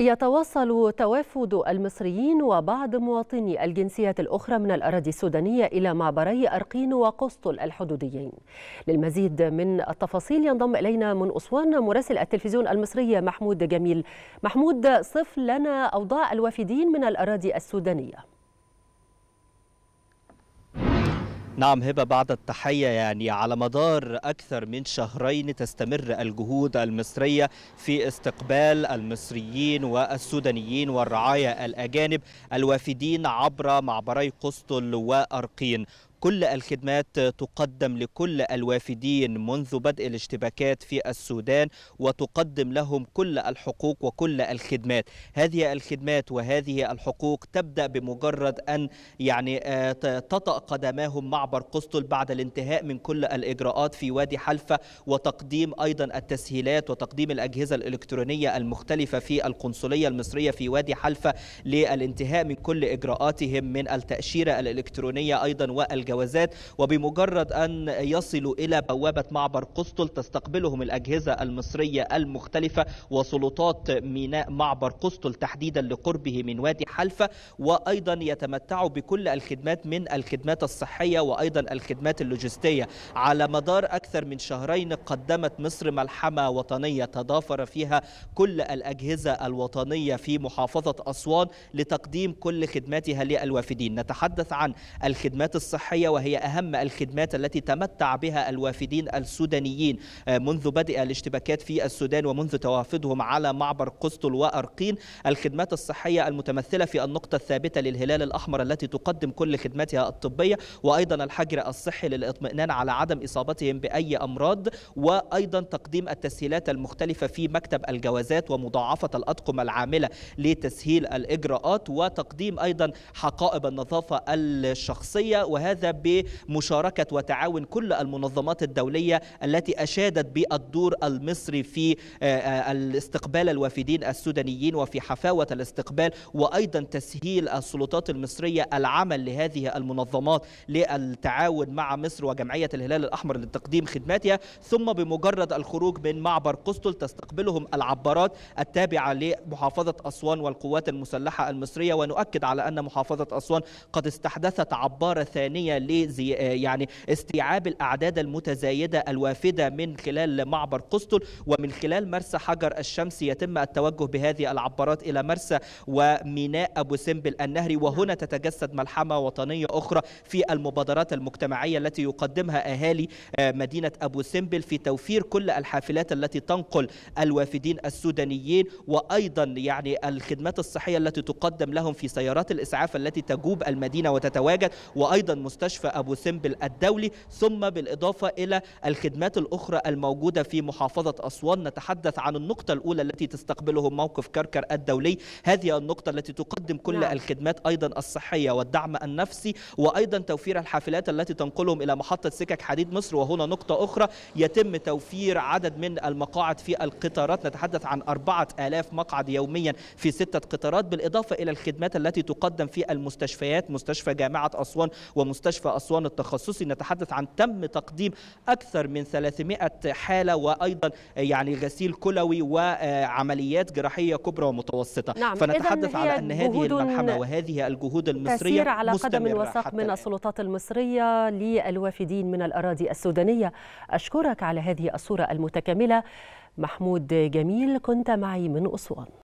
يتواصل توافد المصريين وبعض مواطني الجنسيات الأخرى من الأراضي السودانية إلى معبري أرقين وقسطل الحدوديين للمزيد من التفاصيل ينضم إلينا من أسوان مراسل التلفزيون المصرية محمود جميل محمود صف لنا أوضاع الوافدين من الأراضي السودانية نعم هبة بعد التحية يعني على مدار أكثر من شهرين تستمر الجهود المصرية في استقبال المصريين والسودانيين والرعايا الأجانب الوافدين عبر معبري قسطل وأرقين كل الخدمات تقدم لكل الوافدين منذ بدء الاشتباكات في السودان وتقدم لهم كل الحقوق وكل الخدمات هذه الخدمات وهذه الحقوق تبدأ بمجرد أن يعني آه، تطأ قدماهم معبر قسطل بعد الانتهاء من كل الإجراءات في وادي حلفة وتقديم أيضا التسهيلات وتقديم الأجهزة الإلكترونية المختلفة في القنصلية المصرية في وادي حلفة للانتهاء من كل إجراءاتهم من التأشيرة الإلكترونية أيضا وال الجوازات وبمجرد أن يصلوا إلى بوابة معبر قسطل تستقبلهم الأجهزة المصرية المختلفة وسلطات ميناء معبر قسطل تحديدا لقربه من وادي حلفة وأيضا يتمتعوا بكل الخدمات من الخدمات الصحية وأيضا الخدمات اللوجستية على مدار أكثر من شهرين قدمت مصر ملحمة وطنية تضافر فيها كل الأجهزة الوطنية في محافظة أسوان لتقديم كل خدماتها للوافدين نتحدث عن الخدمات الصحية الصحية وهي أهم الخدمات التي تمتع بها الوافدين السودانيين آه، منذ بدء الاشتباكات في السودان ومنذ توافدهم على معبر قسطل وأرقين الخدمات الصحية المتمثلة في النقطة الثابتة للهلال الأحمر التي تقدم كل خدماتها الطبية وأيضا الحجر الصحي للإطمئنان على عدم إصابتهم بأي أمراض وأيضا تقديم التسهيلات المختلفة في مكتب الجوازات ومضاعفة الأطقم العاملة لتسهيل الإجراءات وتقديم أيضا حقائب النظافة الشخصية وهذا بمشاركة وتعاون كل المنظمات الدولية التي أشادت بالدور المصري في آه، آه، الاستقبال الوافدين السودانيين وفي حفاوة الاستقبال وأيضا تسهيل السلطات المصرية العمل لهذه المنظمات للتعاون مع مصر وجمعية الهلال الأحمر لتقديم خدماتها ثم بمجرد الخروج من معبر قسطل تستقبلهم العبارات التابعة لمحافظة أسوان والقوات المسلحة المصرية ونؤكد على أن محافظة أسوان قد استحدثت عبارة ثانية ل لزي آه، يعني استيعاب الاعداد المتزايده الوافده من خلال معبر قسطل ومن خلال مرسى حجر الشمس يتم التوجه بهذه العبارات الى مرسى وميناء ابو سمبل النهري نعم. وهنا تتجسد ملحمه وطنيه اخرى في المبادرات المجتمعيه التي يقدمها اهالي آه، مدينه ابو سمبل في توفير كل الحافلات التي تنقل الوافدين السودانيين وايضا يعني الخدمات الصحيه التي تقدم لهم في سيارات الاسعاف التي تجوب المدينه وتتواجد وايضا مستشفى مستشفى أبو سمبل الدولي ثم بالإضافة إلى الخدمات الأخرى الموجودة في محافظة أسوان نتحدث عن النقطة الأولى التي تستقبلهم موقف كركر الدولي هذه النقطة التي تقدم كل نعم. الخدمات أيضا الصحية والدعم النفسي وأيضا توفير الحافلات التي تنقلهم إلى محطة سكك حديد مصر وهنا نقطة أخرى يتم توفير عدد من المقاعد في القطارات نتحدث عن 4000 مقعد يوميا في ستة قطارات بالإضافة إلى الخدمات التي تقدم في المستشفيات مستشفى جامعة أسوان ومستشفى مستشفى أسوان التخصصي نتحدث عن تم تقديم أكثر من 300 حالة وأيضا يعني غسيل كلوي وعمليات جراحية كبرى ومتوسطة نعم. فنتحدث على أن هذه الملحمة وهذه الجهود المصرية على قدم وساق من السلطات المصرية للوافدين من الأراضي السودانية أشكرك على هذه الصورة المتكاملة محمود جميل كنت معي من أسوان